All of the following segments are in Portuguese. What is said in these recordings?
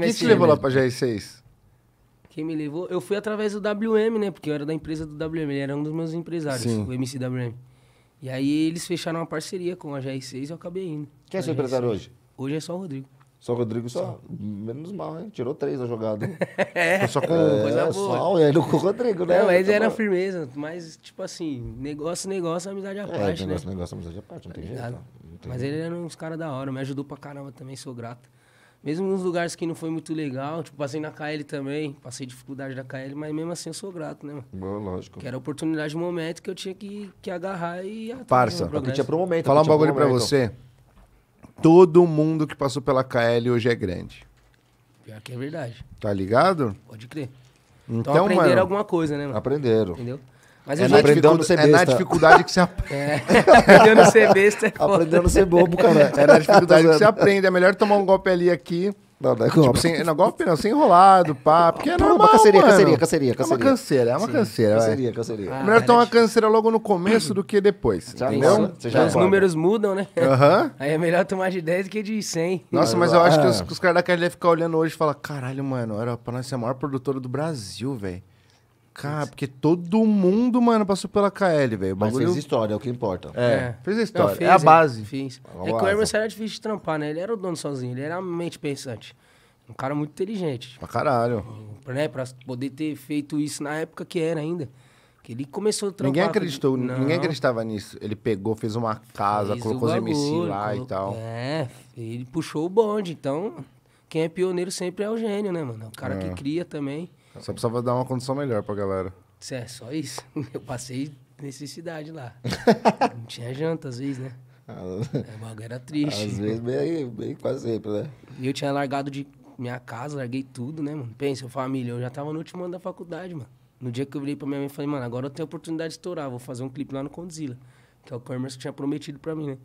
MSN. Quem te levou lá pra GR6? Quem me levou? Eu fui através do WM, né? Porque eu era da empresa do WM, ele era um dos meus empresários, Sim. o MCWM. E aí eles fecharam uma parceria com a GR6 e eu acabei indo. Quem é seu empresário hoje? Hoje é só o Rodrigo. Só o Rodrigo só. só. Menos mal, hein? Tirou três na jogada. é, só com é, coisa é, boa. com o Rodrigo, né? Não, mas tá era firmeza. Mas, tipo assim, negócio, negócio, amizade à é, parte, negócio, né? Negócio, negócio, amizade à parte, não tem tá jeito. Não. tem mas jeito. ele era uns caras da hora, me ajudou pra caramba também, sou grato. Mesmo nos lugares que não foi muito legal, tipo, passei na KL também, passei dificuldade da KL, mas mesmo assim eu sou grato, né, mano? Boa, lógico. Que era a oportunidade, o momento que eu tinha que, que agarrar e... Parça, o que tinha pro momento. Falar um bagulho pra você. Todo mundo que passou pela KL hoje é grande. Pior que é verdade. Tá ligado? Pode crer. Então, então aprenderam mano, alguma coisa, né, mano? Aprenderam. Entendeu? Mas é na, é na dificuldade que você aprende. É. Aprendendo a ser besta. É aprendendo a ser bobo, cara. É na dificuldade que você aprende. É melhor tomar um golpe ali aqui. Não, não é Tipo, sem, não, golpe não, sem enrolado, pá, porque é normal, uma canseria, mano. canseria, canseria, canseria. É uma canseira, é uma Sim, canseira, canseria, canseria. É ah, Melhor é tomar uma canseira logo no começo do que depois, já entendeu? já Os números mudam, né? Uhum. Aí é melhor tomar de 10 do que de 100. Nossa, mas eu acho que os, os caras da Card devem ficar olhando hoje e falar, caralho, mano, era pra nós ser é a maior produtora do Brasil, velho. Cara, porque todo mundo, mano, passou pela KL, velho. Mas fez história, é o que importa. É, é. fez a história. Não, fez, é a é. base. Fiz. É, que o Hermes era difícil de trampar, né? Ele era o dono sozinho, ele era a mente pensante. Um cara muito inteligente. Pra caralho. Né? Pra poder ter feito isso na época que era ainda. Que ele começou a trampar. Ninguém acreditou, não. ninguém acreditava nisso. Ele pegou, fez uma casa, fez colocou os MC lá colocou... e tal. É, ele puxou o bonde. Então, quem é pioneiro sempre é o gênio, né, mano? O cara é. que cria também. Só precisava dar uma condição melhor pra galera. Isso é, só isso. Eu passei necessidade lá. não tinha janta às vezes, né? Ah, é, o bagulho era triste. Às vezes, bem, bem quase sempre, né? E eu tinha largado de minha casa, larguei tudo, né, mano? Pensa, família, eu já tava no último ano da faculdade, mano. No dia que eu virei pra minha mãe, falei, mano, agora eu tenho a oportunidade de estourar, vou fazer um clipe lá no Condzilla, que é o que o Emerson tinha prometido pra mim, né?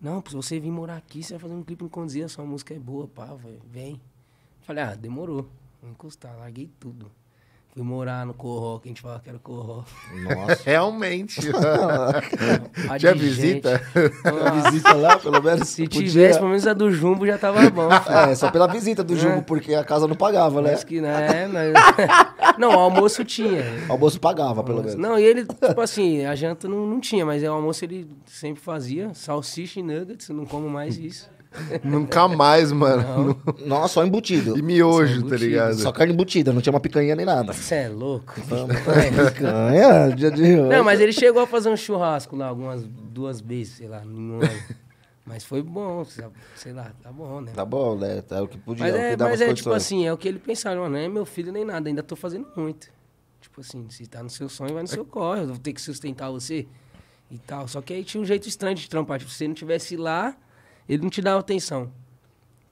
Não, se você vir morar aqui, você vai fazer um clipe no Condzilla, sua música é boa, pá, vem. Falei, ah, demorou. Vou encostar, larguei tudo. Fui morar no Corró, que a gente falava que era Corró. Nossa. Realmente. Tinha visita? Uma visita lá, pelo menos. Se podia... tivesse, pelo menos a do Jumbo já tava bom. Ah, é, só pela visita do né? Jumbo, é. porque a casa não pagava, né? que, né, Mas... Não, o almoço tinha. O almoço pagava, pelo almoço. menos. Não, e ele, tipo assim, a janta não, não tinha, mas é o almoço ele sempre fazia. Salsicha e nuggets, não como mais isso. Nunca mais, mano. Nossa, só embutido. E miojo, tá embutido, tá ligado? Só carne embutida, não tinha uma picanha nem nada. Você é louco. Vamos, picanha, dia de Não, mas ele chegou a fazer um churrasco lá algumas duas vezes, sei lá, Mas foi bom, sei lá, tá bom, né? Tá bom, né? Tá é o que podia, mas é, é mas é tipo assim, é o que ele pensaram, não é meu filho nem nada, ainda tô fazendo muito. Tipo assim, se tá no seu sonho, vai no seu corre, eu vou ter que sustentar você e tal. Só que aí tinha um jeito estranho de trampar, tipo, se você não tivesse lá, ele não te dá atenção.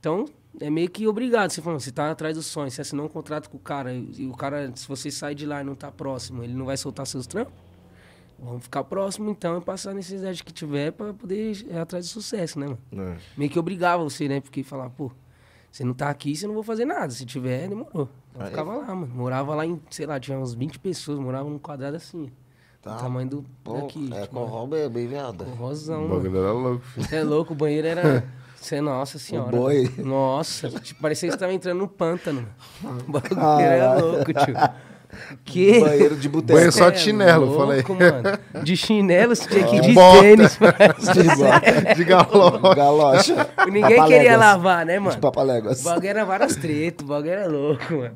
Então, é meio que obrigado. Você fala, você tá atrás do sonho, você assinou um contrato com o cara, e o cara, se você sair de lá e não tá próximo, ele não vai soltar seus trampos? Vamos ficar próximo então e passar a necessidade que tiver para poder ir atrás do sucesso, né, mano? É. Meio que obrigava você, né? Porque falar, pô, você não tá aqui, você não vou fazer nada. Se tiver, demorou. Então, ficava lá, mano. Morava lá em, sei lá, tinha uns 20 pessoas, morava num quadrado assim. Tá. O tamanho do Pô, daqui. É, tipo, corró mesmo, bem viado. Corrózão. O bagulho era louco, filho. é louco, o banheiro era. Você, nossa senhora. O boi. Nossa, tipo, parecia que você tava entrando no pântano. O bagulho ah. era louco, tio. Que? Banheiro de boteco. Banheiro só de é chinelo, louco, falei. Mano. De chinelo, você tinha que ir de, de tênis, mas... De, bota. de galocha. galocha. Ninguém papaléguas. queria lavar, né, mano? De papaléguas. O bagulho era várias tretas, o bagulho era louco, mano.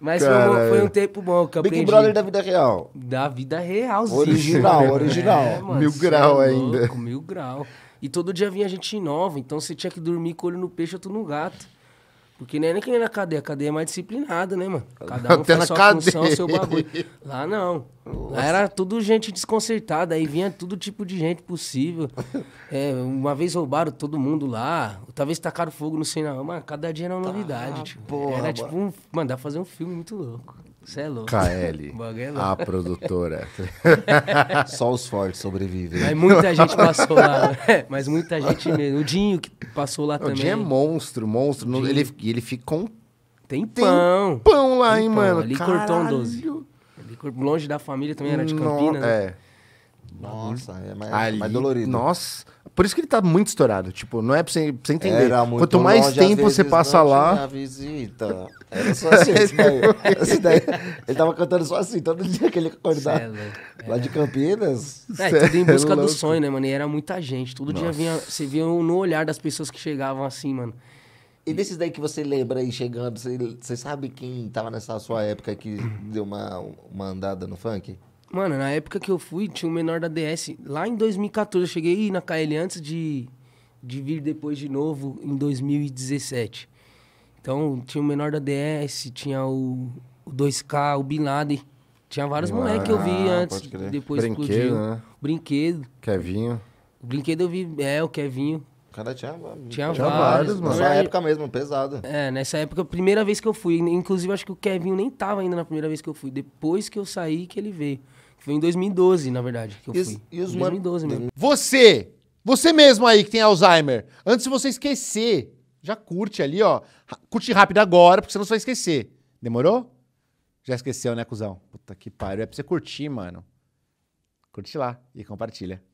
Mas foi, foi um é. tempo bom que eu Big aprendi. Brother da vida real. Da vida real, Original, né, original. É, mano, mil grau é ainda. Louco, mil grau. E todo dia vinha gente nova, então você tinha que dormir com o olho no peixe ou no gato. Porque nem é nem que nem na cadeia, a cadeia é mais disciplinada, né, mano? Cada um Até faz sua cadeia. função, seu bagulho. Lá não. Nossa. Lá era tudo gente desconcertada, aí vinha todo tipo de gente possível. É, uma vez roubaram todo mundo lá, talvez tacaram fogo no sinal. Mano, cada dia era uma tá, novidade. Ah, tipo. Porra, era mano. tipo um. Mano, dá pra fazer um filme muito louco. Você é louco. KL, é louco. a produtora. Só os fortes sobrevivem. Mas muita gente passou lá. Né? Mas muita gente mesmo. O Dinho que passou lá o também. O Dinho é monstro, monstro. Ele, ele ficou um tempão. Tempão lá, tempão. hein, mano. Ali Caralho. cortou um 12. Ali, longe da família também era de Campinas. Não, né? É. Nossa, é mais, é Ali, mais dolorido. Nossa. Por isso que ele tá muito estourado. Tipo, não é pra você, pra você entender. Era muito Quanto mais longe, tempo você passa lá. Tinha visita. Era só assim. Tipo, daí, ele tava cantando só assim, todo dia que ele acordava. É é. Lá de Campinas. É, tudo em busca do sonho, né, mano? E era muita gente. Todo Nossa. dia vinha. Você via no olhar das pessoas que chegavam assim, mano. E desses daí que você lembra aí chegando, você, você sabe quem tava nessa sua época que deu uma, uma andada no funk? Mano, na época que eu fui, tinha o menor da DS. Lá em 2014, eu cheguei na KL antes de, de vir depois de novo, em 2017. Então, tinha o menor da DS, tinha o, o 2K, o Bin Laden. Tinha vários ah, moleques que eu vi ah, antes, depois Brinquedo, explodiu. Né? Brinquedo. Kevinho. O brinquedo eu vi, é, o Kevinho. Cara, tinha, tinha, tinha vários, vários, mano. Nessa época mesmo, pesado. É, nessa época, primeira vez que eu fui. Inclusive, acho que o Kevin nem tava ainda na primeira vez que eu fui. Depois que eu saí, que ele veio. Foi em 2012, na verdade, que eu e, fui. E os em 2012 mano... mesmo. Você! Você mesmo aí que tem Alzheimer, antes de você esquecer, já curte ali, ó. Curte rápido agora, porque senão você vai esquecer. Demorou? Já esqueceu, né, cuzão? Puta que pariu. É pra você curtir, mano. Curte lá e compartilha.